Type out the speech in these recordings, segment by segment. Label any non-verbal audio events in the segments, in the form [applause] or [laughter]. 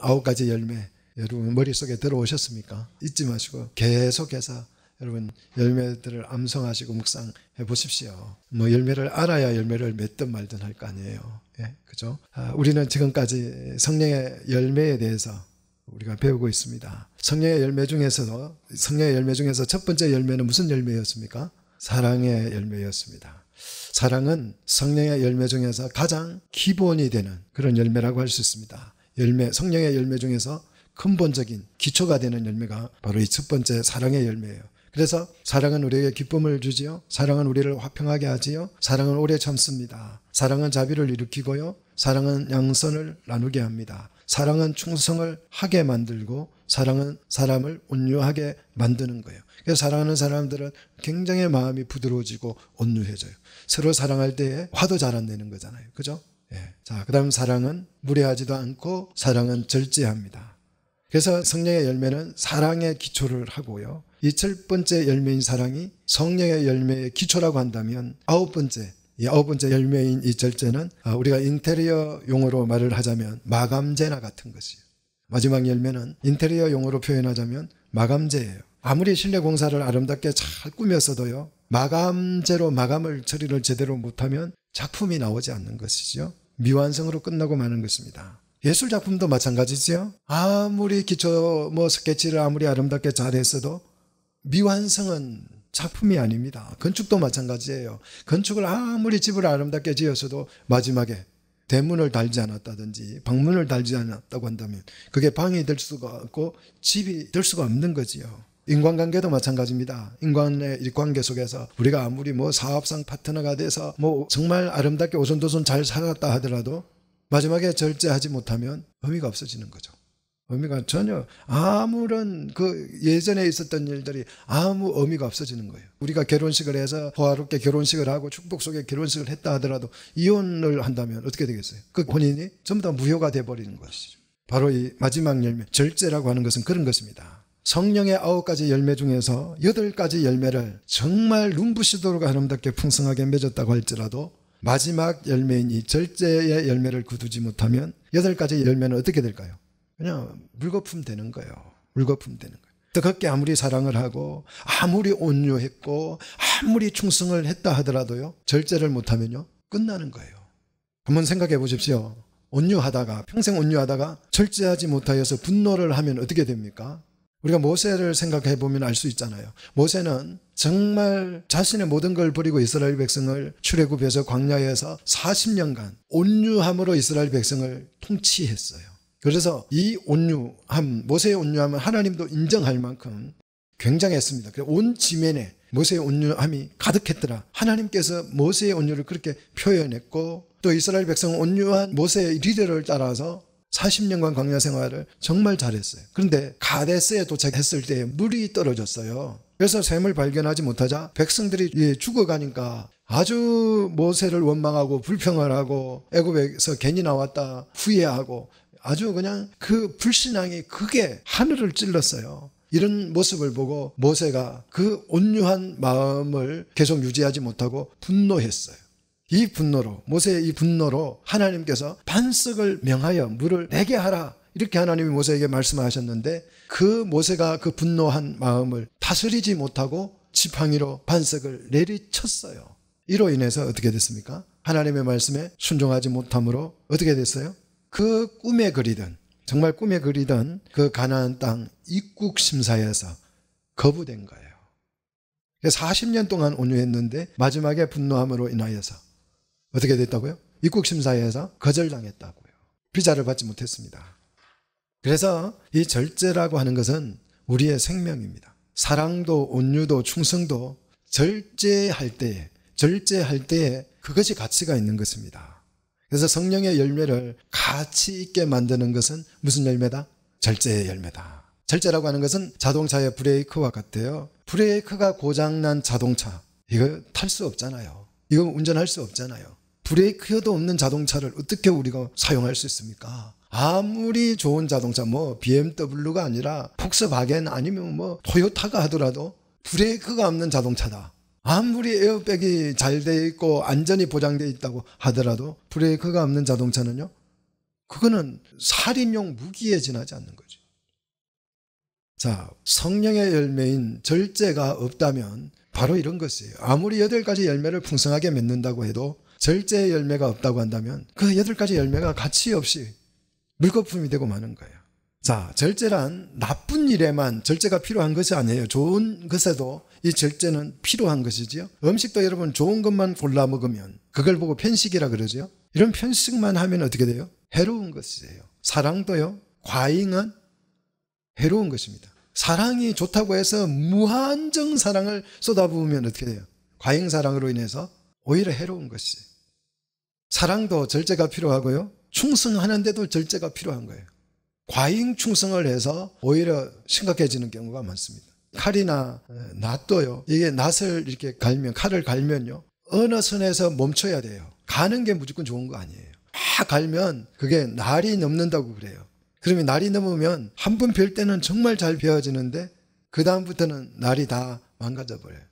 아홉 가지 열매 여러분 머릿속에 들어오셨습니까? 잊지 마시고 계속해서 여러분 열매들을 암송하시고 묵상해 보십시오. 뭐 열매를 알아야 열매를 맺든 말든 할 거 아니에요. 예? 그죠? 아, 우리는 지금까지 성령의 열매에 대해서 우리가 배우고 있습니다. 성령의 열매 중에서도 성령의 열매 중에서 첫 번째 열매는 무슨 열매였습니까? 사랑의 열매였습니다. 사랑은 성령의 열매 중에서 가장 기본이 되는 그런 열매라고 할 수 있습니다. 열매, 성령의 열매 중에서 근본적인 기초가 되는 열매가 바로 이 첫 번째 사랑의 열매예요. 그래서 사랑은 우리에게 기쁨을 주지요. 사랑은 우리를 화평하게 하지요. 사랑은 오래 참습니다. 사랑은 자비를 일으키고요. 사랑은 양선을 나누게 합니다. 사랑은 충성을 하게 만들고 사랑은 사람을 온유하게 만드는 거예요. 그래서 사랑하는 사람들은 굉장히 마음이 부드러워지고 온유해져요. 서로 사랑할 때에 화도 잘 안 내는 거잖아요. 그죠? 예. 자, 그 다음 사랑은 무례하지도 않고 사랑은 절제합니다. 그래서 성령의 열매는 사랑의 기초를 하고요. 이 첫 번째 열매인 사랑이 성령의 열매의 기초라고 한다면 아홉 번째, 이 아홉 번째 열매인 이 절제는 아, 우리가 인테리어 용어로 말을 하자면 마감제나 같은 것이에요. 마지막 열매는 인테리어 용어로 표현하자면 마감제예요. 아무리 실내 공사를 아름답게 잘 꾸몄어도요. 마감제로 마감을 처리를 제대로 못하면 작품이 나오지 않는 것이죠. 미완성으로 끝나고 마는 것입니다. 예술 작품도 마찬가지지요. 아무리 기초 뭐 스케치를 아무리 아름답게 잘했어도 미완성은 작품이 아닙니다. 건축도 마찬가지예요. 건축을 아무리 집을 아름답게 지었어도 마지막에 대문을 달지 않았다든지 방문을 달지 않았다고 한다면 그게 방이 될 수가 없고 집이 될 수가 없는 거지요. 인간관계도 마찬가지입니다. 인간의 일관계 속에서 우리가 아무리 뭐 사업상 파트너가 돼서 뭐 정말 아름답게 오손도손 잘 살았다 하더라도 마지막에 절제하지 못하면 의미가 없어지는 거죠. 의미가 전혀 아무런 그 예전에 있었던 일들이 아무 의미가 없어지는 거예요. 우리가 결혼식을 해서 호화롭게 결혼식을 하고 축복 속에 결혼식을 했다 하더라도 이혼을 한다면 어떻게 되겠어요? 그본인이 전부 다 무효가 돼버리는 것이죠. 바로 이 마지막 열매 절제라고 하는 것은 그런 것입니다. 성령의 아홉 가지 열매 중에서 여덟 가지 열매를 정말 눈부시도록 하나님답게 풍성하게 맺었다고 할지라도 마지막 열매인 이 절제의 열매를 거두지 못하면 여덟 가지 열매는 어떻게 될까요? 그냥 물거품 되는 거예요. 물거품 되는 거예요. 뜨겁게 아무리 사랑을 하고 아무리 온유했고 아무리 충성을 했다 하더라도요. 절제를 못하면요. 끝나는 거예요. 한번 생각해 보십시오. 온유하다가 평생 온유하다가 절제하지 못하여서 분노를 하면 어떻게 됩니까? 우리가 모세를 생각해 보면 알 수 있잖아요. 모세는 정말 자신의 모든 걸 버리고 이스라엘 백성을 출애굽해서 광야에서 40년간 온유함으로 이스라엘 백성을 통치했어요. 그래서 이 온유함, 모세의 온유함은 하나님도 인정할 만큼 굉장했습니다. 온 지면에 모세의 온유함이 가득했더라. 하나님께서 모세의 온유를 그렇게 표현했고 또 이스라엘 백성은 온유한 모세의 리더를 따라서 40년간 광야 생활을 정말 잘했어요. 그런데 가데스에 도착했을 때 물이 떨어졌어요. 그래서 샘을 발견하지 못하자 백성들이 죽어가니까 아주 모세를 원망하고 불평을 하고 애굽에서 괜히 나왔다 후회하고 아주 그냥 그 불신앙이 크게 하늘을 찔렀어요. 이런 모습을 보고 모세가 그 온유한 마음을 계속 유지하지 못하고 분노했어요. 이 분노로 모세의 이 분노로 하나님께서 반석을 명하여 물을 내게 하라 이렇게 하나님이 모세에게 말씀하셨는데 그 모세가 그 분노한 마음을 다스리지 못하고 지팡이로 반석을 내리쳤어요. 이로 인해서 어떻게 됐습니까? 하나님의 말씀에 순종하지 못함으로 어떻게 됐어요? 그 꿈에 그리던 정말 꿈에 그리던 그 가나안 땅 입국 심사에서 거부된 거예요. 40년 동안 온유했는데 마지막에 분노함으로 인하여서 어떻게 됐다고요? 입국 심사에서 거절당했다고요. 비자를 받지 못했습니다. 그래서 이 절제라고 하는 것은 우리의 생명입니다. 사랑도 온유도 충성도 절제할 때에 절제할 때에 그것이 가치가 있는 것입니다. 그래서 성령의 열매를 가치 있게 만드는 것은 무슨 열매다? 절제의 열매다. 절제라고 하는 것은 자동차의 브레이크와 같아요. 브레이크가 고장난 자동차 이거 탈 수 없잖아요. 이거 운전할 수 없잖아요. 브레이크도 없는 자동차를 어떻게 우리가 사용할 수 있습니까? 아무리 좋은 자동차 뭐 BMW가 아니라 폭스바겐 아니면 뭐 토요타가 하더라도 브레이크가 없는 자동차다. 아무리 에어백이 잘 돼 있고 안전이 보장돼 있다고 하더라도 브레이크가 없는 자동차는요. 그거는 살인용 무기에 지나지 않는 거죠. 자, 성령의 열매인 절제가 없다면 바로 이런 것이에요. 아무리 여덟 가지 열매를 풍성하게 맺는다고 해도 절제의 열매가 없다고 한다면 그 여덟 가지 열매가 가치 없이 물거품이 되고 마는 거예요. 자, 절제란 나쁜 일에만 절제가 필요한 것이 아니에요. 좋은 것에도 이 절제는 필요한 것이지요. 음식도 여러분 좋은 것만 골라 먹으면 그걸 보고 편식이라 그러죠. 이런 편식만 하면 어떻게 돼요? 해로운 것이에요. 사랑도요. 과잉은 해로운 것입니다. 사랑이 좋다고 해서 무한정 사랑을 쏟아부으면 어떻게 돼요? 과잉 사랑으로 인해서 오히려 해로운 것이. 사랑도 절제가 필요하고요. 충성하는데도 절제가 필요한 거예요. 과잉 충성을 해서 오히려 심각해지는 경우가 많습니다. 칼이나 낫도요. 이게 낫을 이렇게 갈면 칼을 갈면요. 어느 선에서 멈춰야 돼요. 가는 게 무조건 좋은 거 아니에요. 막 갈면 그게 날이 넘는다고 그래요. 그러면 날이 넘으면 한번별 때는 정말 잘 베어지는데 그 다음부터는 날이 다 망가져 버려요.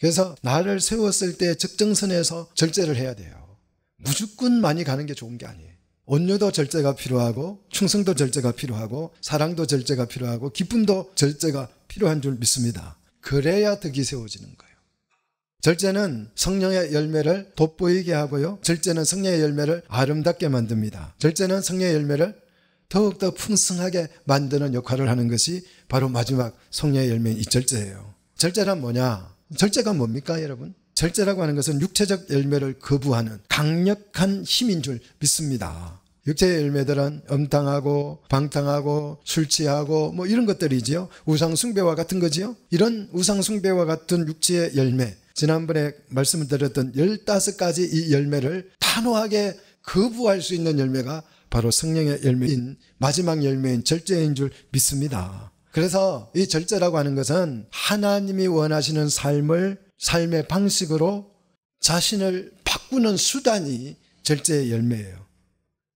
그래서 나를 세웠을 때 적정선에서 절제를 해야 돼요. 무조건 많이 가는 게 좋은 게 아니에요. 온유도 절제가 필요하고 충성도 절제가 필요하고 사랑도 절제가 필요하고 기쁨도 절제가 필요한 줄 믿습니다. 그래야 덕이 세워지는 거예요. 절제는 성령의 열매를 돋보이게 하고요. 절제는 성령의 열매를 아름답게 만듭니다. 절제는 성령의 열매를 더욱더 풍성하게 만드는 역할을 하는 것이 바로 마지막 성령의 열매인 이 절제예요. 절제란 뭐냐? 절제가 뭡니까, 여러분? 절제라고 하는 것은 육체적 열매를 거부하는 강력한 힘인 줄 믿습니다. 육체의 열매들은 음탕하고 방탕하고 술 취하고 뭐 이런 것들이지요. 우상 숭배와 같은 거지요. 이런 우상 숭배와 같은 육체의 열매. 지난번에 말씀을 드렸던 15가지 이 열매를 단호하게 거부할 수 있는 열매가 바로 성령의 열매인 마지막 열매인 절제인 줄 믿습니다. 그래서 이 절제라고 하는 것은 하나님이 원하시는 삶을 삶의 방식으로 자신을 바꾸는 수단이 절제의 열매예요.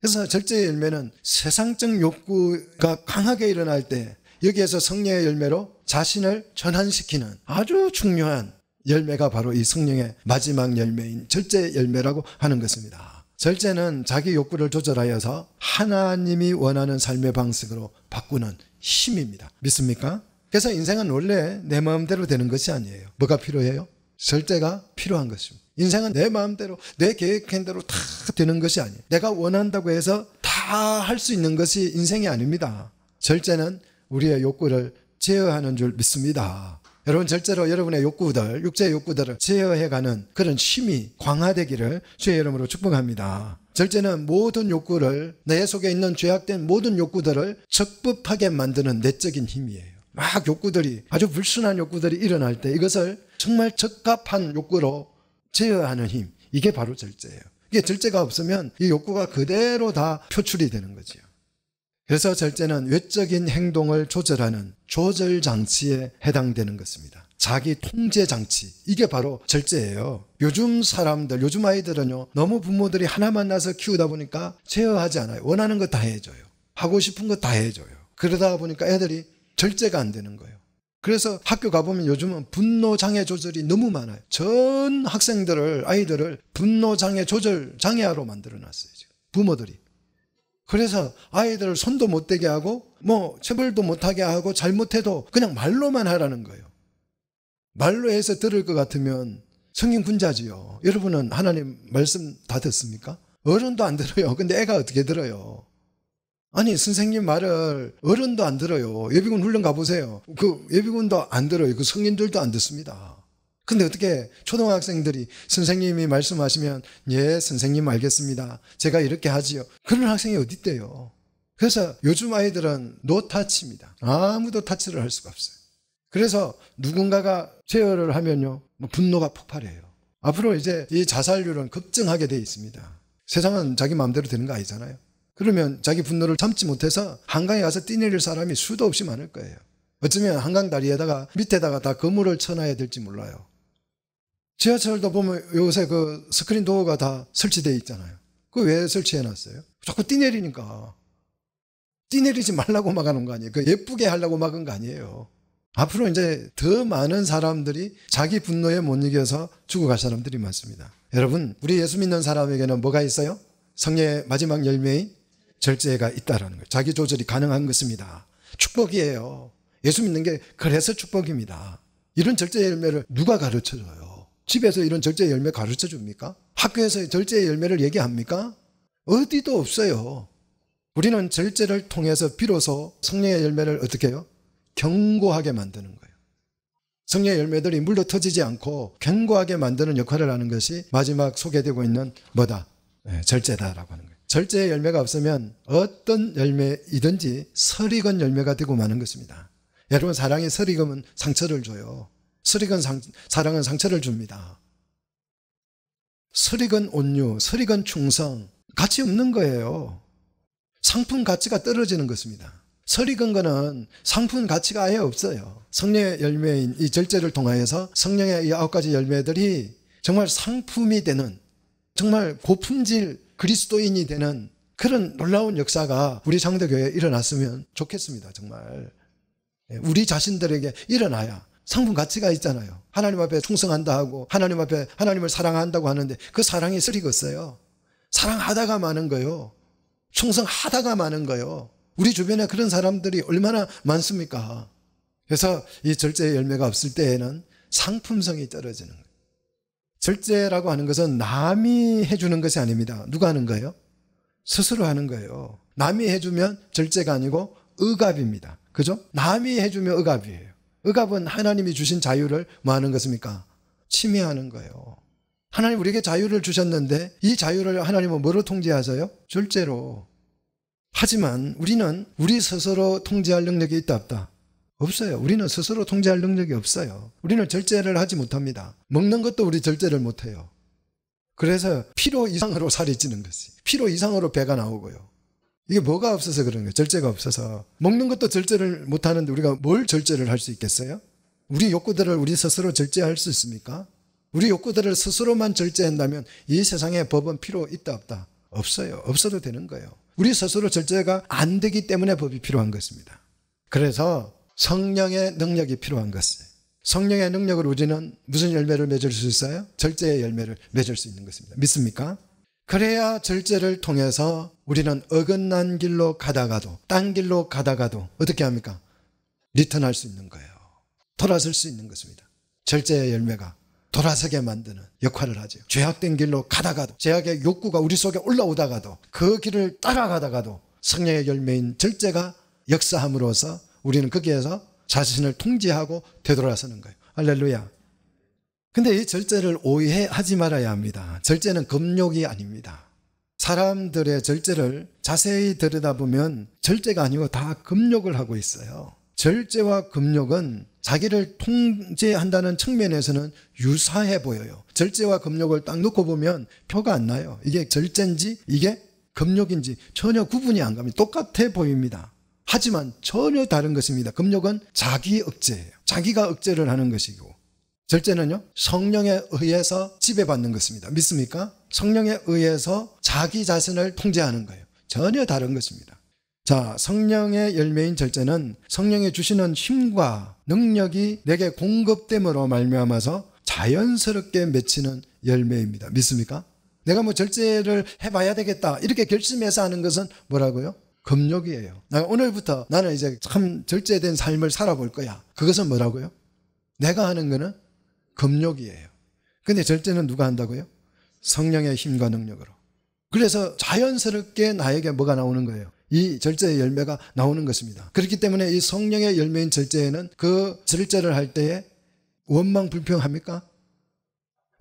그래서 절제의 열매는 세상적 욕구가 강하게 일어날 때 여기에서 성령의 열매로 자신을 전환시키는 아주 중요한 열매가 바로 이 성령의 마지막 열매인 절제 의 열매라고 하는 것입니다. 절제는 자기 욕구를 조절하여서 하나님이 원하는 삶의 방식으로 바꾸는 힘입니다. 믿습니까? 그래서 인생은 원래 내 마음대로 되는 것이 아니에요. 뭐가 필요해요? 절제가 필요한 것입니다. 인생은 내 마음대로 내 계획한 대로 다 되는 것이 아니에요. 내가 원한다고 해서 다 할 수 있는 것이 인생이 아닙니다. 절제는 우리의 욕구를 제어하는 줄 믿습니다. 여러분 절대로 여러분의 욕구들, 육체의 욕구들을 제어해가는 그런 힘이 광화되기를 주의 이름으로 축복합니다. 절제는 모든 욕구를 내 속에 있는 죄악된 모든 욕구들을 적법하게 만드는 내적인 힘이에요. 막 욕구들이 아주 불순한 욕구들이 일어날 때 이것을 정말 적합한 욕구로 제어하는 힘 이게 바로 절제예요. 이게 절제가 없으면 이 욕구가 그대로 다 표출이 되는 거지요. 그래서 절제는 외적인 행동을 조절하는 조절 장치에 해당되는 것입니다. 자기 통제 장치. 이게 바로 절제예요. 요즘 사람들, 요즘 아이들은요, 너무 부모들이 하나 만나서 키우다 보니까 제어하지 않아요. 원하는 거 다 해줘요. 하고 싶은 거 다 해줘요. 그러다 보니까 애들이 절제가 안 되는 거예요. 그래서 학교 가보면 요즘은 분노장애 조절이 너무 많아요. 전 학생들을, 아이들을 분노장애 조절 장애아로 만들어 놨어요. 부모들이. 그래서 아이들을 손도 못 대게 하고 뭐 체벌도 못하게 하고 잘못해도 그냥 말로만 하라는 거예요. 말로 해서 들을 것 같으면 성인 군자지요. 여러분은 하나님 말씀 다 듣습니까? 어른도 안 들어요. 근데 애가 어떻게 들어요? 아니 선생님 말을 어른도 안 들어요. 예비군 훈련 가보세요. 그 예비군도 안 들어요. 그 성인들도 안 듣습니다. 근데 어떻게 초등학생들이 선생님이 말씀하시면 예 선생님 알겠습니다. 제가 이렇게 하지요. 그런 학생이 어디 있대요. 그래서 요즘 아이들은 노타치입니다. 아무도 타치를 할 수가 없어요. 그래서 누군가가 제어를 하면요 뭐 분노가 폭발해요. 앞으로 이제 이 자살률은 급증하게 돼 있습니다. 세상은 자기 마음대로 되는 거 아니잖아요. 그러면 자기 분노를 참지 못해서 한강에 가서 뛰내릴 사람이 수도 없이 많을 거예요. 어쩌면 한강 다리에다가 밑에다가 다 거물을 쳐놔야 될지 몰라요. 지하철도 보면 요새 그 스크린 도어가 다 설치되어 있잖아요. 그 왜 설치해 놨어요? 자꾸 띠 내리니까. 띠 내리지 말라고 막아놓은 거 아니에요. 그 예쁘게 하려고 막은 거 아니에요. 앞으로 이제 더 많은 사람들이 자기 분노에 못 이겨서 죽어갈 사람들이 많습니다. 여러분, 우리 예수 믿는 사람에게는 뭐가 있어요? 성례의 마지막 열매인 절제가 있다라는 거예요. 자기 조절이 가능한 것입니다. 축복이에요. 예수 믿는 게 그래서 축복입니다. 이런 절제 열매를 누가 가르쳐줘요? 집에서 이런 절제 열매 가르쳐 줍니까? 학교에서 절제 열매를 얘기합니까? 어디도 없어요. 우리는 절제를 통해서 비로소 성령의 열매를 어떻게 해요? 견고하게 만드는 거예요. 성령의 열매들이 물로 터지지 않고 견고하게 만드는 역할을 하는 것이 마지막 소개되고 있는 뭐다? 네, 절제다라고 하는 거예요. 절제의 열매가 없으면 어떤 열매이든지 설익은 열매가 되고 마는 것입니다. 여러분 사랑의 설익음은 상처를 줘요. 스릭은 상, 사랑은 상처를 줍니다. 스릭은 온유, 스릭은 충성, 가치 없는 거예요. 상품 가치가 떨어지는 것입니다. 서리근 거는 상품 가치가 아예 없어요. 성령의 열매인 이 절제를 통하여서 성령의 이 아홉 가지 열매들이 정말 상품이 되는 정말 고품질 그리스도인이 되는 그런 놀라운 역사가 우리 장대교회에 일어났으면 좋겠습니다. 정말 예, 우리 자신들에게 일어나야 상품 가치가 있잖아요. 하나님 앞에 충성한다 하고 하나님 앞에 하나님을 사랑한다고 하는데 그 사랑이 쓰리겠어요. 사랑하다가 많은 거요. 예 충성하다가 많은 거요. 예 우리 주변에 그런 사람들이 얼마나 많습니까? 그래서 이 절제의 열매가 없을 때에는 상품성이 떨어지는 거예요. 절제라고 하는 것은 남이 해주는 것이 아닙니다. 누가 하는 거예요? 스스로 하는 거예요. 남이 해주면 절제가 아니고 억압입니다. 그죠? 남이 해주면 억압이에요. 의갑은 하나님이 주신 자유를 뭐 하는 것입니까? 침해하는 거예요. 하나님 우리에게 자유를 주셨는데 이 자유를 하나님은 뭐로 통제하세요? 절제로. 하지만 우리는 우리 스스로 통제할 능력이 있다 없다? 없어요. 우리는 스스로 통제할 능력이 없어요. 우리는 절제를 하지 못합니다. 먹는 것도 우리 절제를 못해요. 그래서 피로 이상으로 살이 찌는 것이. 피로 이상으로 배가 나오고요. 이게 뭐가 없어서 그런 거예요. 절제가 없어서. 먹는 것도 절제를 못 하는데 우리가 뭘 절제를 할 수 있겠어요? 우리 욕구들을 우리 스스로 절제할 수 있습니까? 우리 욕구들을 스스로만 절제한다면 이 세상에 법은 필요 있다 없다? 없어요. 없어도 되는 거예요. 우리 스스로 절제가 안 되기 때문에 법이 필요한 것입니다. 그래서 성령의 능력이 필요한 것이에요. 성령의 능력을 우리는 무슨 열매를 맺을 수 있어요? 절제의 열매를 맺을 수 있는 것입니다. 믿습니까? 그래야 절제를 통해서 우리는 어긋난 길로 가다가도 딴 길로 가다가도 어떻게 합니까? 리턴할 수 있는 거예요. 돌아설 수 있는 것입니다. 절제의 열매가 돌아서게 만드는 역할을 하죠. 죄악된 길로 가다가도 죄악의 욕구가 우리 속에 올라오다가도 그 길을 따라가다가도 성령의 열매인 절제가 역사함으로써 우리는 거기에서 자신을 통제하고 되돌아서는 거예요. 할렐루야. 근데 이 절제를 오해하지 말아야 합니다. 절제는 금욕이 아닙니다. 사람들의 절제를 자세히 들여다보면 절제가 아니고 다 금욕을 하고 있어요. 절제와 금욕은 자기를 통제한다는 측면에서는 유사해 보여요. 절제와 금욕을 딱 놓고 보면 표가 안 나요. 이게 절제인지 이게 금욕인지 전혀 구분이 안 갑니다. 똑같아 보입니다. 하지만 전혀 다른 것입니다. 금욕은 자기 억제예요. 자기가 억제를 하는 것이고 절제는요, 성령에 의해서 지배받는 것입니다. 믿습니까? 성령에 의해서 자기 자신을 통제하는 거예요. 전혀 다른 것입니다. 자, 성령의 열매인 절제는 성령이 주시는 힘과 능력이 내게 공급됨으로 말미암아서 자연스럽게 맺히는 열매입니다. 믿습니까? 내가 뭐 절제를 해봐야 되겠다 이렇게 결심해서 하는 것은 뭐라고요? 금욕이에요. 오늘부터 나는 이제 참 절제된 삶을 살아볼 거야. 그것은 뭐라고요? 내가 하는 거는 금욕이에요. 근데 절제는 누가 한다고요? 성령의 힘과 능력으로. 그래서 자연스럽게 나에게 뭐가 나오는 거예요? 이 절제의 열매가 나오는 것입니다. 그렇기 때문에 이 성령의 열매인 절제에는 그 절제를 할 때에 원망 불평합니까?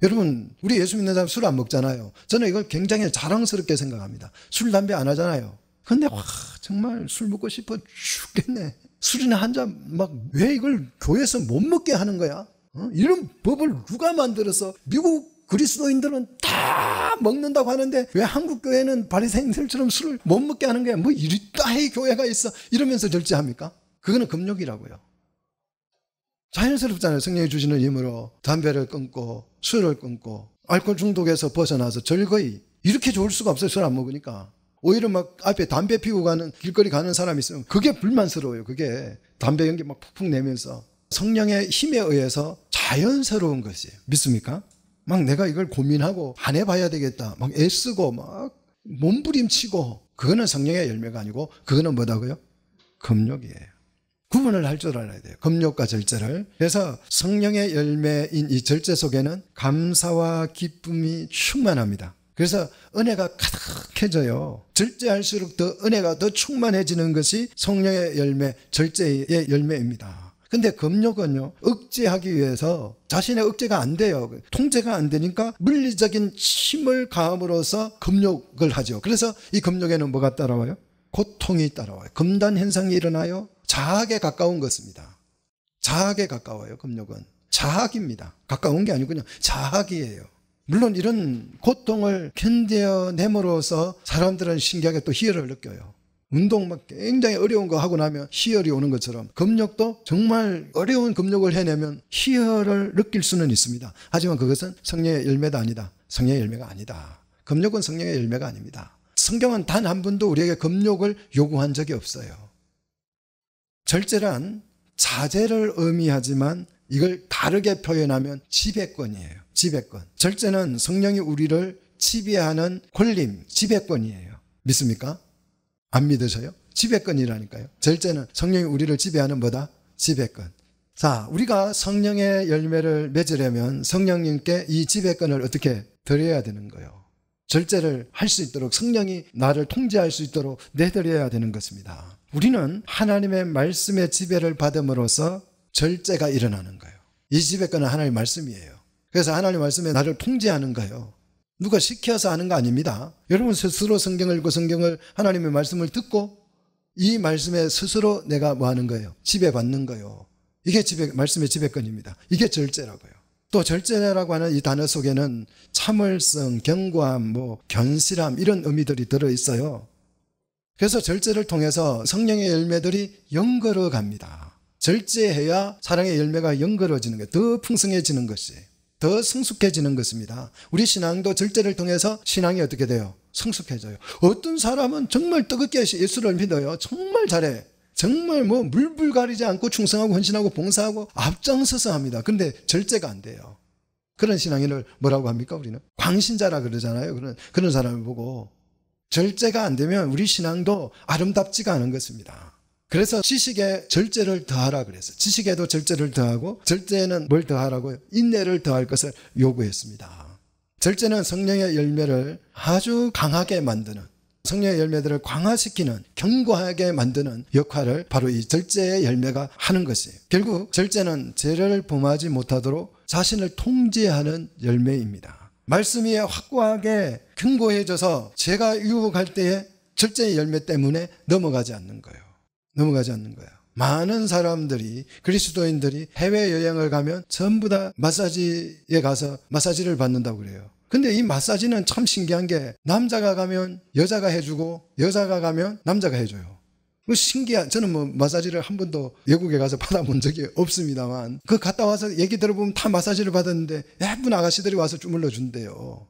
여러분 우리 예수 믿는 사람 술 안 먹잖아요. 저는 이걸 굉장히 자랑스럽게 생각합니다. 술 담배 안 하잖아요. 근데 와 정말 술 먹고 싶어 죽겠네. 술이나 한 잔 막 왜 이걸 교회에서 못 먹게 하는 거야? 어? 이런 법을 누가 만들어서 미국 그리스도인들은 다 먹는다고 하는데 왜 한국 교회는 바리새인들처럼 술을 못 먹게 하는 거야? 뭐 이따의 교회가 있어 이러면서 절제합니까? 그거는 금욕이라고요. 자연스럽잖아요. 성령이 주시는 힘으로 담배를 끊고 술을 끊고 알코올 중독에서 벗어나서 절거이 이렇게 좋을 수가 없어요. 술 안 먹으니까. 오히려 막 앞에 담배 피고 가는 길거리 가는 사람 이 있으면 그게 불만스러워요. 그게 담배 연기 막 푹푹 내면서 성령의 힘에 의해서 자연스러운 것이에요. 믿습니까? 막 내가 이걸 고민하고 안 해봐야 되겠다. 막 애쓰고 막 몸부림치고 그거는 성령의 열매가 아니고 그거는 뭐다고요? 금욕이에요. 구분을 할 줄 알아야 돼요. 금욕과 절제를. 그래서 성령의 열매인 이 절제 속에는 감사와 기쁨이 충만합니다. 그래서 은혜가 가득해져요. 절제할수록 더 은혜가 더 충만해지는 것이 성령의 열매, 절제의 열매입니다. 근데 금욕은요, 억제하기 위해서 자신의 억제가 안 돼요. 통제가 안 되니까 물리적인 힘을 가함으로써 금욕을 하죠. 그래서 이 금욕에는 뭐가 따라와요? 고통이 따라와요. 금단 현상이 일어나요. 자학에 가까운 것입니다. 자학에 가까워요, 금욕은. 자학입니다. 가까운 게 아니군요. 자학이에요. 물론 이런 고통을 견뎌냄으로써 사람들은 신기하게 또 희열을 느껴요. 운동 막 굉장히 어려운 거 하고 나면 희열이 오는 것처럼 금욕도 정말 어려운 금욕을 해내면 희열을 느낄 수는 있습니다. 하지만 그것은 성령의 열매도 아니다. 성령의 열매가 아니다. 금욕은 성령의 열매가 아닙니다. 성경은 단 한 번도 우리에게 금욕을 요구한 적이 없어요. 절제란 자제를 의미하지만 이걸 다르게 표현하면 지배권이에요. 지배권. 절제는 성령이 우리를 지배하는 권림, 지배권이에요. 믿습니까? 안 믿으셔요? 지배권이라니까요. 절제는 성령이 우리를 지배하는 뭐다? 지배권. 자, 우리가 성령의 열매를 맺으려면 성령님께 이 지배권을 어떻게 드려야 되는 거요 절제를 할 수 있도록 성령이 나를 통제할 수 있도록 내드려야 되는 것입니다. 우리는 하나님의 말씀의 지배를 받음으로써 절제가 일어나는 거예요. 이 지배권은 하나님의 말씀이에요. 그래서 하나님 말씀에 나를 통제하는 거예요. 누가 시켜서 하는 거 아닙니다. 여러분 스스로 성경을 읽고 성경을 하나님의 말씀을 듣고 이 말씀에 스스로 내가 뭐 하는 거예요? 지배받는 거요. 이게 지배, 말씀의 지배권입니다. 이게 절제라고요. 또 절제라고 하는 이 단어 속에는 참을성, 경고함, 뭐 견실함 이런 의미들이 들어 있어요. 그래서 절제를 통해서 성령의 열매들이 연걸어 갑니다. 절제해야 사랑의 열매가 연걸어지는 거예요. 더 풍성해지는 것이. 더 성숙해지는 것입니다. 우리 신앙도 절제를 통해서 신앙이 어떻게 돼요? 성숙해져요. 어떤 사람은 정말 뜨겁게 예수를 믿어요. 정말 잘해. 정말 뭐 물불 가리지 않고 충성하고 헌신하고 봉사하고 앞장서서 합니다. 그런데 절제가 안 돼요. 그런 신앙인을 뭐라고 합니까 우리는? 광신자라 그러잖아요. 그런 그런 사람을 보고 절제가 안 되면 우리 신앙도 아름답지가 않은 것입니다. 그래서 지식에 절제를 더하라 그래서 지식에도 절제를 더하고 절제는 에뭘 더하라고요? 인내를 더할 것을 요구했습니다. 절제는 성령의 열매를 아주 강하게 만드는 성령의 열매들을 강화시키는 견고하게 만드는 역할을 바로 이 절제의 열매가 하는 것이에요. 결국 절제는 죄를 범하지 못하도록 자신을 통제하는 열매입니다. 말씀이 확고하게 견고해져서 제가 유혹할 때에 절제의 열매 때문에 넘어가지 않는 거예요. 넘어가지 않는 거예요. 많은 사람들이 그리스도인들이 해외 여행을 가면 전부 다 마사지에 가서 마사지를 받는다고 그래요. 근데 이 마사지는 참 신기한 게 남자가 가면 여자가 해주고 여자가 가면 남자가 해줘요. 뭐 신기한 저는 뭐 마사지를 한 번도 외국에 가서 받아본 적이 없습니다만 그 갔다 와서 얘기 들어보면 다 마사지를 받았는데 예쁜 아가씨들이 와서 주물러 준대요.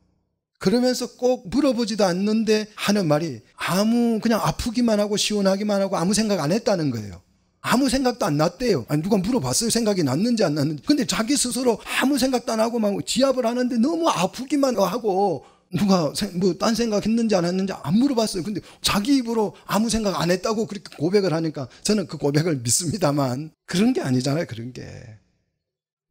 그러면서 꼭 물어보지도 않는데 하는 말이 아무 그냥 아프기만 하고 시원하기만 하고 아무 생각 안 했다는 거예요. 아무 생각도 안 났대요. 아니 누가 물어봤어요. 생각이 났는지 안 났는지. 근데 자기 스스로 아무 생각도 안 하고 막 지압을 하는데 너무 아프기만 하고 누가 뭐 딴 생각 했는지 안 했는지 안 물어봤어요. 근데 자기 입으로 아무 생각 안 했다고 그렇게 고백을 하니까 저는 그 고백을 믿습니다만 그런 게 아니잖아요. 그런 게.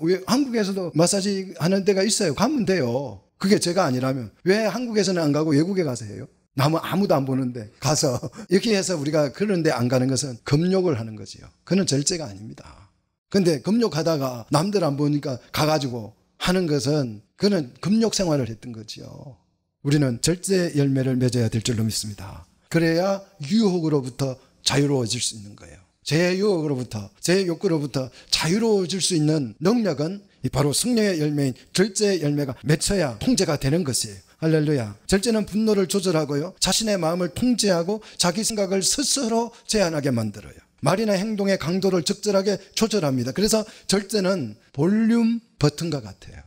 왜 한국에서도 마사지 하는 데가 있어요. 가면 돼요. 그게 제가 아니라면 왜 한국에서는 안 가고 외국에 가서 해요? 나무 아무도 안 보는데 가서 [laughs] 이렇게 해서 우리가 그런데 안 가는 것은 금욕을 하는 거지요. 그는 절제가 아닙니다. 근데 금욕하다가 남들 안 보니까 가가지고 하는 것은 그는 금욕 생활을 했던 거지요. 우리는 절제 열매를 맺어야 될 줄로 믿습니다. 그래야 유혹으로부터 자유로워질 수 있는 거예요. 제 유혹으로부터, 제 욕구로부터 자유로워질 수 있는 능력은 바로 성령의 열매인 절제의 열매가 맺혀야 통제가 되는 것이에요. 할렐루야. 절제는 분노를 조절하고요. 자신의 마음을 통제하고 자기 생각을 스스로 제한하게 만들어요. 말이나 행동의 강도를 적절하게 조절합니다. 그래서 절제는 볼륨 버튼과 같아요.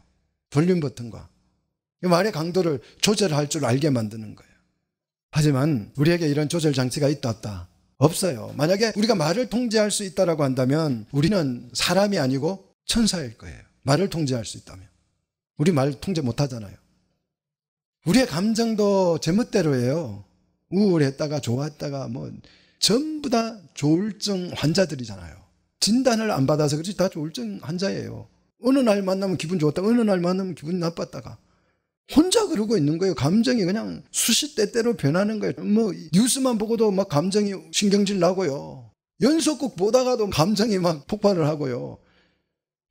볼륨 버튼과. 말의 강도를 조절할 줄 알게 만드는 거예요. 하지만 우리에게 이런 조절 장치가 있다 없다. 없어요. 만약에 우리가 말을 통제할 수 있다라고 한다면 우리는 사람이 아니고 천사일 거예요. 말을 통제할 수 있다면. 우리 말 통제 못 하잖아요. 우리의 감정도 제멋대로예요. 우울했다가 좋았다가 뭐 전부 다 조울증 환자들이잖아요. 진단을 안 받아서 그렇지 다 조울증 환자예요. 어느 날 만나면 기분 좋았다 어느 날 만나면 기분 나빴다가 혼자 그러고 있는 거예요. 감정이 그냥 수시때때로 변하는 거예요. 뭐 뉴스만 보고도 막 감정이 신경질 나고요. 연속극 보다가도 감정이 막 폭발을 하고요.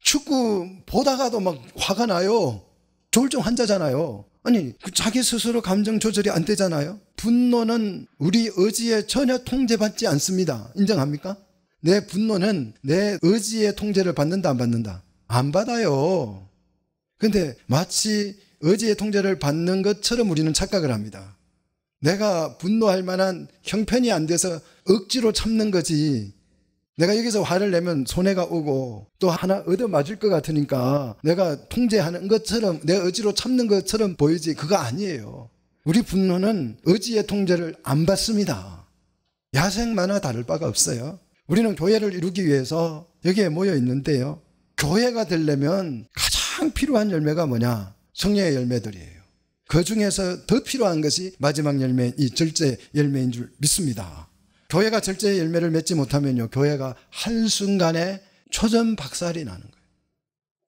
축구 보다가도 막 화가 나요. 졸울 환자잖아요. 아니, 그 자기 스스로 감정 조절이 안 되잖아요. 분노는 우리 의지에 전혀 통제받지 않습니다. 인정합니까? 내 분노는 내 의지의 통제를 받는다, 안 받는다? 안 받아요. 근데 마치 의지의 통제를 받는 것처럼 우리는 착각을 합니다. 내가 분노할 만한 형편이 안 돼서 억지로 참는 거지. 내가 여기서 화를 내면 손해가 오고 또 하나 얻어맞을 것 같으니까 내가 통제하는 것처럼 내 의지로 참는 것처럼 보이지 그거 아니에요. 우리 분노는 의지의 통제를 안 받습니다. 야생만화 다를 바가 없어요. 우리는 교회를 이루기 위해서 여기에 모여 있는데요. 교회가 되려면 가장 필요한 열매가 뭐냐? 성령의 열매들이에요. 그 중에서 더 필요한 것이 마지막 열매인 이 절제 열매인 줄 믿습니다. 교회가 절제의 열매를 맺지 못하면요. 교회가 한순간에 초전 박살이 나는 거예요.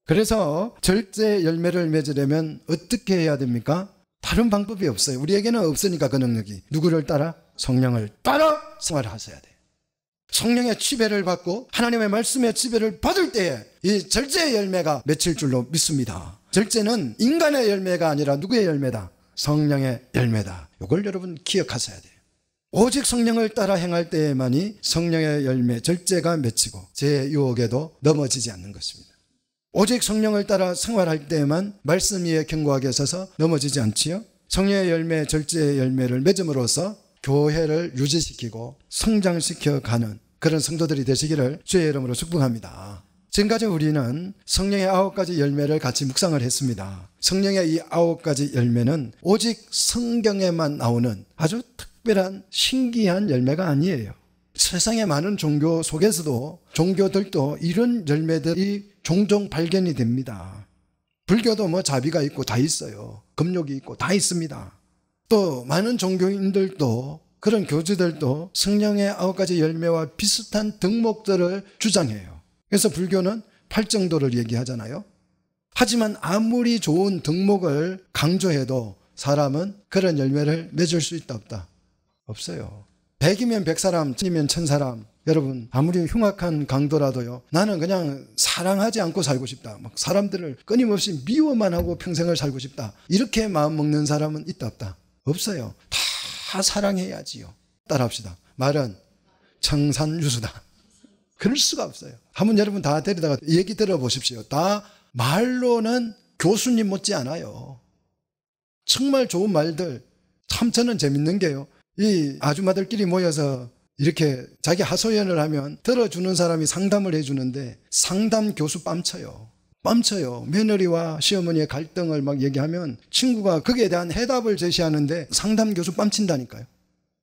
그래서 절제의 열매를 맺으려면 어떻게 해야 됩니까? 다른 방법이 없어요. 우리에게는 없으니까 그 능력이. 누구를 따라? 성령을 따라 생활하셔야 돼요. 성령의 지배를 받고 하나님의 말씀의 지배를 받을 때에 이 절제의 열매가 맺힐 줄로 믿습니다. 절제는 인간의 열매가 아니라 누구의 열매다? 성령의 열매다. 이걸 여러분 기억하셔야 돼요. 오직 성령을 따라 행할 때에만이 성령의 열매 절제가 맺히고 제 유혹에도 넘어지지 않는 것입니다. 오직 성령을 따라 생활할 때에만 말씀 위에 견고하게 서서 넘어지지 않지요. 성령의 열매, 절제의 열매를 맺음으로써 교회를 유지시키고 성장시켜 가는 그런 성도들이 되시기를 주의 이름으로 축복합니다. 지금까지 우리는 성령의 아홉 가지 열매를 같이 묵상을 했습니다. 성령의 이 아홉 가지 열매는 오직 성경에만 나오는 아주 특 특별한 신기한 열매가 아니에요. 세상의 많은 종교 속에서도 종교들도 이런 열매들이 종종 발견이 됩니다. 불교도 뭐 자비가 있고 다 있어요. 금욕이 있고 다 있습니다. 또 많은 종교인들도 그런 교주들도 성령의 아홉 가지 열매와 비슷한 덕목들을 주장해요. 그래서 불교는 팔정도를 얘기하잖아요. 하지만 아무리 좋은 덕목을 강조해도 사람은 그런 열매를 맺을 수 있다 없다. 없어요. 100이면 100사람, 1000이면 1000사람. 여러분, 아무리 흉악한 강도라도요. 나는 그냥 사랑하지 않고 살고 싶다. 막 사람들을 끊임없이 미워만 하고 평생을 살고 싶다. 이렇게 마음 먹는 사람은 있다 없다. 없어요. 다 사랑해야지요. 따라합시다. 말은 청산유수다. [laughs] 그럴 수가 없어요. 한번 여러분 다데리다가 얘기 들어보십시오. 다 말로는 교수님 못지 않아요. 정말 좋은 말들. 참 저는 재밌는 게요. 이 아줌마들끼리 모여서 이렇게 자기 하소연을 하면 들어주는 사람이 상담을 해주는데 상담 교수 뺨쳐요. 뺨쳐요. 며느리와 시어머니의 갈등을 막 얘기하면 친구가 거기에 대한 해답을 제시하는데 상담 교수 뺨친다니까요.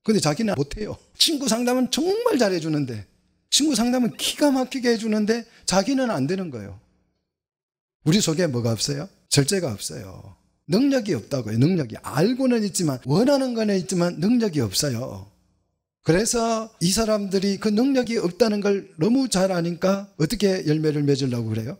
근데 자기는 못해요. 친구 상담은 정말 잘해주는데 친구 상담은 기가 막히게 해주는데 자기는 안 되는 거예요. 우리 속에 뭐가 없어요? 절제가 없어요. 능력이 없다고요. 능력이. 알고는 있지만, 원하는 거는 있지만 능력이 없어요. 그래서 이 사람들이 그 능력이 없다는 걸 너무 잘 아니까 어떻게 열매를 맺으려고 그래요?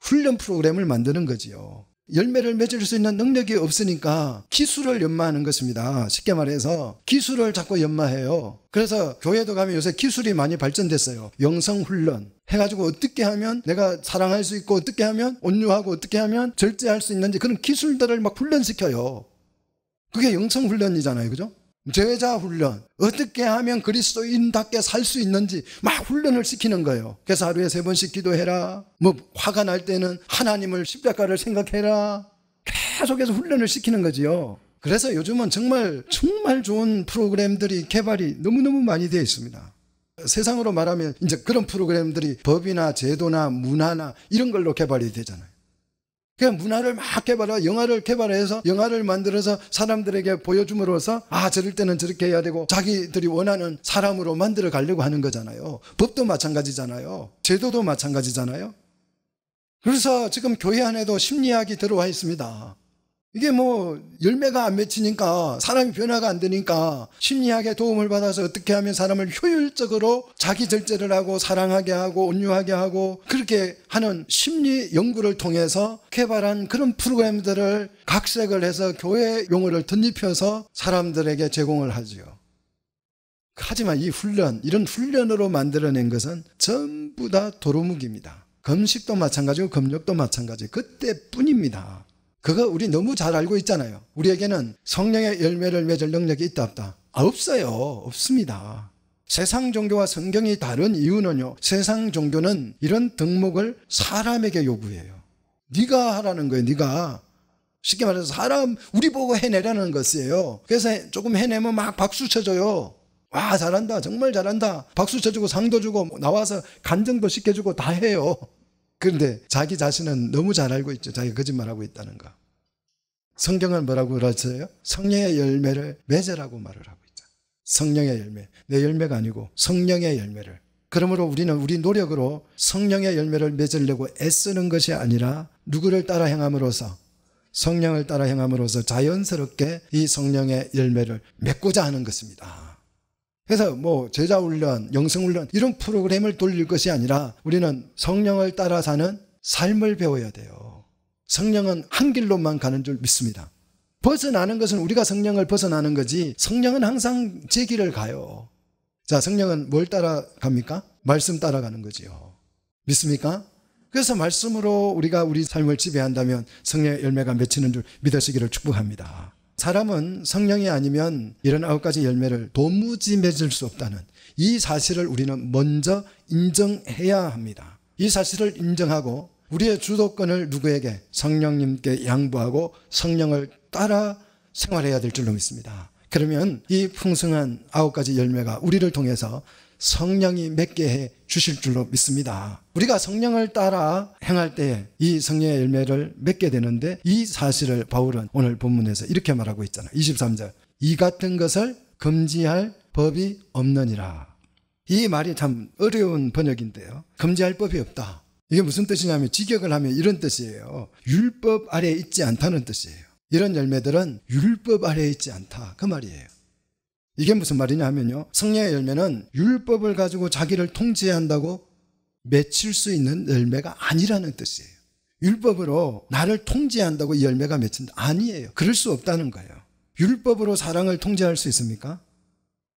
훈련 프로그램을 만드는 거지요. 열매를 맺을 수 있는 능력이 없으니까 기술을 연마하는 것입니다. 쉽게 말해서 기술을 자꾸 연마해요. 그래서 교회도 가면 요새 기술이 많이 발전됐어요. 영성훈련, 해가지고 어떻게 하면 내가 사랑할 수 있고 어떻게 하면 온유하고 어떻게 하면 절제할 수 있는지 그런 기술들을 막 훈련시켜요. 그게 영성 훈련이잖아요. 그죠? 제자 훈련. 어떻게 하면 그리스도인답게 살 수 있는지 막 훈련을 시키는 거예요. 그래서 하루에 세 번씩 기도해라. 뭐 화가 날 때는 하나님을 십자가를 생각해라. 계속해서 훈련을 시키는 거지요. 그래서 요즘은 정말 정말 좋은 프로그램들이 개발이 너무너무 많이 되어 있습니다. 세상으로 말하면 이제 그런 프로그램들이 법이나 제도나 문화나 이런 걸로 개발이 되잖아요. 그냥 문화를 막 개발하고 영화를 개발해서 영화를 만들어서 사람들에게 보여줌으로써 아 저럴 때는 저렇게 해야 되고 자기들이 원하는 사람으로 만들어 가려고 하는 거잖아요. 법도 마찬가지잖아요. 제도도 마찬가지잖아요. 그래서 지금 교회 안에도 심리학이 들어와 있습니다. 이게 뭐 열매가 안 맺히니까 사람이 변화가 안 되니까 심리학의 도움을 받아서 어떻게 하면 사람을 효율적으로 자기 절제를 하고 사랑하게 하고 온유하게 하고 그렇게 하는 심리 연구를 통해서 개발한 그런 프로그램들을 각색을 해서 교회 용어를 덧입혀서 사람들에게 제공을 하지요. 하지만 이 훈련, 이런 훈련으로 만들어낸 것은 전부 다 도루묵입니다. 금식도 마찬가지고 금욕도 마찬가지. 그때뿐입니다. 그거 우리 너무 잘 알고 있잖아요. 우리에게는 성령의 열매를 맺을 능력이 있다 없다. 아, 없어요. 없습니다. 세상 종교와 성경이 다른 이유는요. 세상 종교는 이런 덕목을 사람에게 요구해요. 네가 하라는 거예요. 네가 쉽게 말해서 사람 우리 보고 해내라는 것이에요. 그래서 조금 해내면 막 박수 쳐줘요. 와 잘한다 정말 잘한다 박수 쳐주고 상도 주고 나와서 간증도 시켜주고 다 해요. 그런데 자기 자신은 너무 잘 알고 있죠. 자기가 거짓말하고 있다는 거. 성경은 뭐라고 그러세요? 성령의 열매를 맺으라고 말을 하고 있죠. 성령의 열매. 내 열매가 아니고 성령의 열매를. 그러므로 우리는 우리 노력으로 성령의 열매를 맺으려고 애쓰는 것이 아니라 누구를 따라 행함으로써 성령을 따라 행함으로써 자연스럽게 이 성령의 열매를 맺고자 하는 것입니다. 그래서 뭐 제자 훈련, 영성 훈련 이런 프로그램을 돌릴 것이 아니라 우리는 성령을 따라 사는 삶을 배워야 돼요. 성령은 한 길로만 가는 줄 믿습니다. 벗어나는 것은 우리가 성령을 벗어나는 거지 성령은 항상 제 길을 가요. 자, 성령은 뭘 따라갑니까? 말씀 따라가는 거지요. 믿습니까? 그래서 말씀으로 우리가 우리 삶을 지배한다면 성령의 열매가 맺히는 줄 믿으시기를 축복합니다. 사람은 성령이 아니면 이런 아홉 가지 열매를 도무지 맺을 수 없다는 이 사실을 우리는 먼저 인정해야 합니다. 이 사실을 인정하고 우리의 주도권을 누구에게 성령님께 양보하고 성령을 따라 생활해야 될 줄로 믿습니다. 그러면 이 풍성한 아홉 가지 열매가 우리를 통해서 성령이 맺게 해 주실 줄로 믿습니다. 우리가 성령을 따라 행할 때 이 성령의 열매를 맺게 되는데 이 사실을 바울은 오늘 본문에서 이렇게 말하고 있잖아요. 23절. 이 같은 것을 금지할 법이 없느니라. 이 말이 참 어려운 번역인데요. 금지할 법이 없다. 이게 무슨 뜻이냐면 직역을 하면 이런 뜻이에요. 율법 아래에 있지 않다는 뜻이에요. 이런 열매들은 율법 아래에 있지 않다. 그 말이에요. 이게 무슨 말이냐 하면요. 성령의 열매는 율법을 가지고 자기를 통제한다고 맺힐 수 있는 열매가 아니라는 뜻이에요. 율법으로 나를 통제한다고 이 열매가 맺힌다. 아니에요. 그럴 수 없다는 거예요. 율법으로 사랑을 통제할 수 있습니까?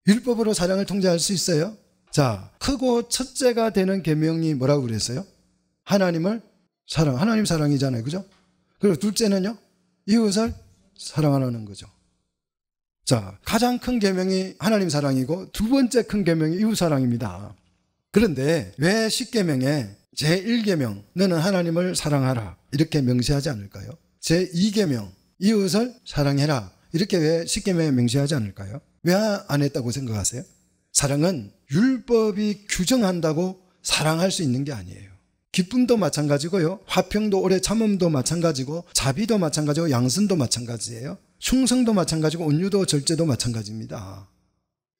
율법으로 사랑을 통제할 수 있어요? 자, 크고 첫째가 되는 계명이 뭐라고 그랬어요? 하나님을 사랑. 하나님 사랑이잖아요. 그죠? 그리고 둘째는요? 이웃을 사랑하라는 거죠. 자, 가장 큰 계명이 하나님 사랑이고 두 번째 큰 계명이 이웃 사랑입니다. 그런데 왜 10계명에 제1계명 너는 하나님을 사랑하라 이렇게 명시하지 않을까요? 제2계명 이웃을 사랑해라 이렇게 왜 10계명에 명시하지 않을까요? 왜 안 했다고 생각하세요? 사랑은 율법이 규정한다고 사랑할 수 있는 게 아니에요. 기쁨도 마찬가지고요. 화평도 오래 참음도 마찬가지고 자비도 마찬가지고 양선도 마찬가지예요. 충성도 마찬가지고 온유도 절제도 마찬가지입니다.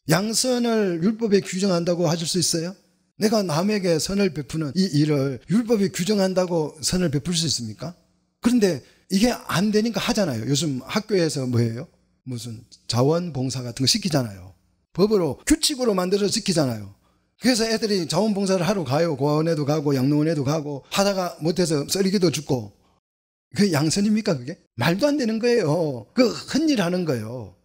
양선을 율법에 규정한다고 하실 수 있어요? 내가 남에게 선을 베푸는 이 일을 율법이 규정한다고 선을 베풀 수 있습니까? 그런데 이게 안 되니까 하잖아요. 요즘 학교에서 뭐예요? 무슨 자원봉사 같은 거 시키잖아요. 법으로 규칙으로 만들어 서 지키잖아요. 그래서 애들이 자원봉사를 하러 가요. 고아원에도 가고 양로원에도 가고 하다가 못해서 쓰레기도 죽고 그 양선입니까 그게? 말도 안 되는 거예요. 그 흔일하는 거예요.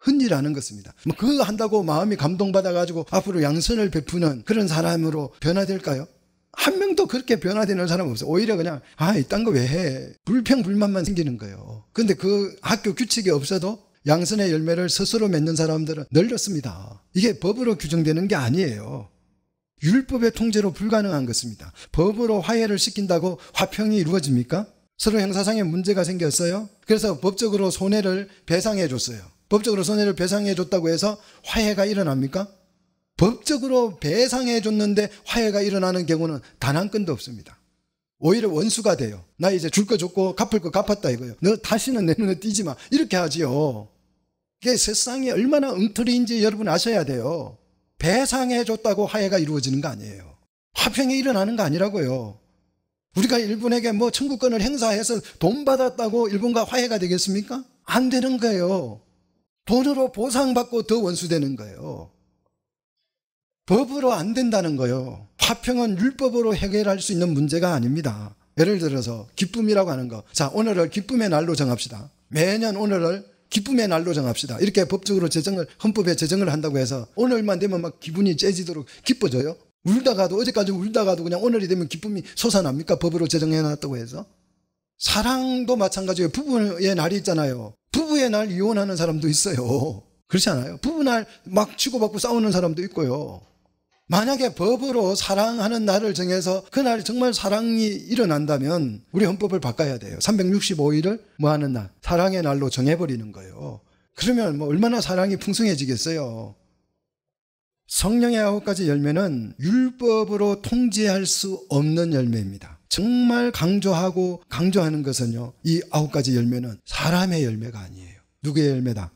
흔일하는 것입니다. 뭐 그거 한다고 마음이 감동받아가지고 앞으로 양선을 베푸는 그런 사람으로 변화될까요? 한 명도 그렇게 변화되는 사람 없어요. 오히려 그냥 아 이딴 거 왜 해? 불평불만만 생기는 거예요. 근데 그 학교 규칙이 없어도 양선의 열매를 스스로 맺는 사람들은 늘렸습니다. 이게 법으로 규정되는 게 아니에요. 율법의 통제로 불가능한 것입니다. 법으로 화해를 시킨다고 화평이 이루어집니까? 서로 행사상의 문제가 생겼어요. 그래서 법적으로 손해를 배상해 줬어요. 법적으로 손해를 배상해 줬다고 해서 화해가 일어납니까? 법적으로 배상해 줬는데 화해가 일어나는 경우는 단 한 건도 없습니다. 오히려 원수가 돼요. 나 이제 줄 거 줬고 갚을 거 갚았다 이거예요. 너 다시는 내 눈에 띄지 마. 이렇게 하지요. 이게 세상이 얼마나 엉터리인지 여러분 아셔야 돼요. 배상해 줬다고 화해가 이루어지는 거 아니에요. 화평이 일어나는 거 아니라고요. 우리가 일본에게 뭐 청구권을 행사해서 돈 받았다고 일본과 화해가 되겠습니까? 안 되는 거예요. 돈으로 보상받고 더 원수되는 거예요. 법으로 안 된다는 거예요. 화평은 율법으로 해결할 수 있는 문제가 아닙니다. 예를 들어서 기쁨이라고 하는 거. 자, 오늘을 기쁨의 날로 정합시다. 매년 오늘을 기쁨의 날로 정합시다. 이렇게 법적으로 제정을 헌법에 제정을 한다고 해서 오늘만 되면 막 기분이 째지도록 기뻐져요? 울다가도 어제까지 울다가도 그냥 오늘이 되면 기쁨이 솟아납니까? 법으로 제정해 놨다고 해서. 사랑도 마찬가지예요. 부부의 날이 있잖아요. 부부의 날 이혼하는 사람도 있어요. 그렇지 않아요? 부부 날 막 치고받고 싸우는 사람도 있고요. 만약에 법으로 사랑하는 날을 정해서 그날 정말 사랑이 일어난다면 우리 헌법을 바꿔야 돼요. 365일을 뭐 하는 날? 사랑의 날로 정해버리는 거예요. 그러면 뭐 얼마나 사랑이 풍성해지겠어요. 성령의 아홉 가지 열매는 율법으로 통제할 수 없는 열매입니다. 정말 강조하고 강조하는 것은요. 이 아홉 가지 열매는 사람의 열매가 아니에요. 누구의 열매다?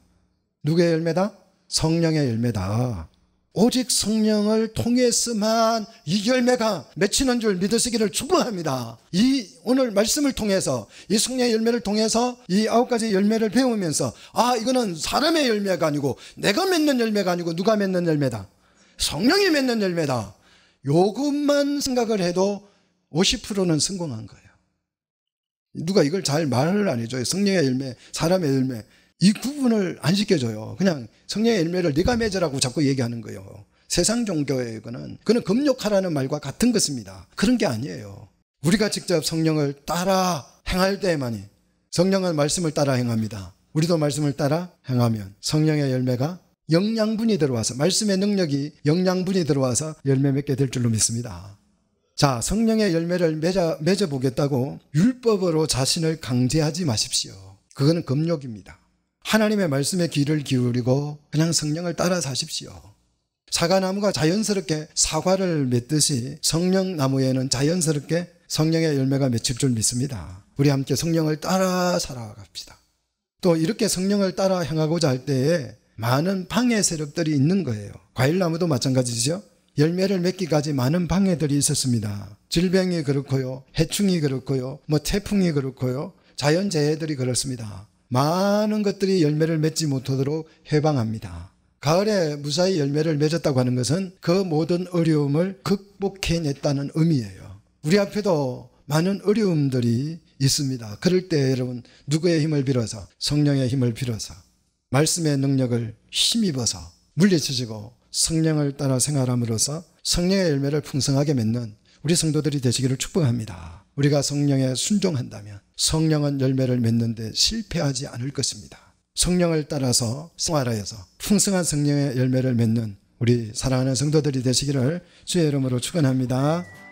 누구의 열매다? 성령의 열매다. 오직 성령을 통해서만 이 열매가 맺히는 줄 믿으시기를 축원합니다. 이 오늘 말씀을 통해서 이 성령의 열매를 통해서 이 아홉 가지 열매를 배우면서 아 이거는 사람의 열매가 아니고 내가 맺는 열매가 아니고 누가 맺는 열매다. 성령이 맺는 열매다. 요것만 생각을 해도 50%는 성공한 거예요. 누가 이걸 잘 말을 안 해줘요. 성령의 열매, 사람의 열매. 이 구분을 안 시켜줘요. 그냥 성령의 열매를 네가 맺으라고 자꾸 얘기하는 거예요. 세상 종교의 그는 그는 금욕하라는 말과 같은 것입니다. 그런 게 아니에요. 우리가 직접 성령을 따라 행할 때만이 에 성령은 말씀을 따라 행합니다. 우리도 말씀을 따라 행하면 성령의 열매가 영양분이 들어와서 말씀의 능력이 영양분이 들어와서 열매 맺게 될 줄로 믿습니다. 자, 성령의 열매를 맺어, 맺어보겠다고 율법으로 자신을 강제하지 마십시오. 그거는 금욕입니다. 하나님의 말씀에 귀를 기울이고 그냥 성령을 따라 사십시오. 사과나무가 자연스럽게 사과를 맺듯이 성령나무에는 자연스럽게 성령의 열매가 맺힐 줄 믿습니다. 우리 함께 성령을 따라 살아갑시다. 또 이렇게 성령을 따라 향하고자 할 때에 많은 방해 세력들이 있는 거예요. 과일나무도 마찬가지죠. 열매를 맺기까지 많은 방해들이 있었습니다. 질병이 그렇고요. 해충이 그렇고요. 뭐 태풍이 그렇고요. 자연재해들이 그렇습니다. 많은 것들이 열매를 맺지 못하도록 해방합니다. 가을에 무사히 열매를 맺었다고 하는 것은 그 모든 어려움을 극복해냈다는 의미예요. 우리 앞에도 많은 어려움들이 있습니다. 그럴 때 여러분 누구의 힘을 빌어서 성령의 힘을 빌어서 말씀의 능력을 힘입어서 물리쳐지고 성령을 따라 생활함으로써 성령의 열매를 풍성하게 맺는 우리 성도들이 되시기를 축복합니다. 우리가 성령에 순종한다면 성령은 열매를 맺는데 실패하지 않을 것입니다. 성령을 따라서 생활하여서 풍성한 성령의 열매를 맺는 우리 사랑하는 성도들이 되시기를 주의 이름으로 축원합니다.